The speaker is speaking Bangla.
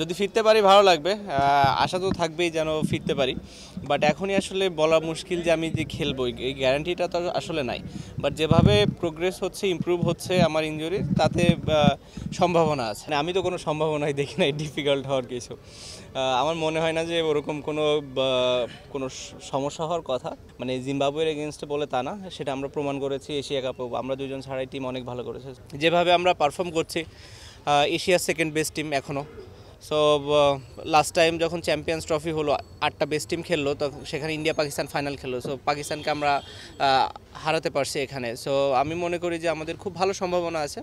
যদি ফিরতে পারি ভালো লাগবে আশা তো থাকবেই যেন ফিরতে পারি বাট এখনই আসলে বলা মুশকিল যে আমি যে খেলবো এই গ্যারান্টিটা তো আসলে নাই বাট যেভাবে প্রোগ্রেস হচ্ছে ইম্প্রুভ হচ্ছে আমার ইঞ্জুরি তাতে সম্ভাবনা আছে মানে আমি তো কোনো সম্ভাবনাই দেখি নাই ডিফিকাল্ট হওয়ার কিছু আমার মনে হয় না যে ওরকম কোনো কোনো সমস্যা হওয়ার কথা মানে জিম্বাবুয়ের এগেনস্টে বলে তা না সেটা আমরা প্রমাণ করেছি এশিয়া কাপেও আমরা দুজন ছাড়াই টিম অনেক ভালো করেছে যেভাবে আমরা পারফর্ম করছি এশিয়ার সেকেন্ড বেস্ট টিম এখনও সো লাস্ট টাইম যখন চ্যাম্পিয়ন্স ট্রফি হলো আটটা বেস্ট টিম খেললো তো সেখানে ইন্ডিয়া পাকিস্তান ফাইনাল খেললো সো পাকিস্তানকে আমরা হারাতে পারছি এখানে সো আমি মনে করি যে আমাদের খুব ভালো সম্ভাবনা আছে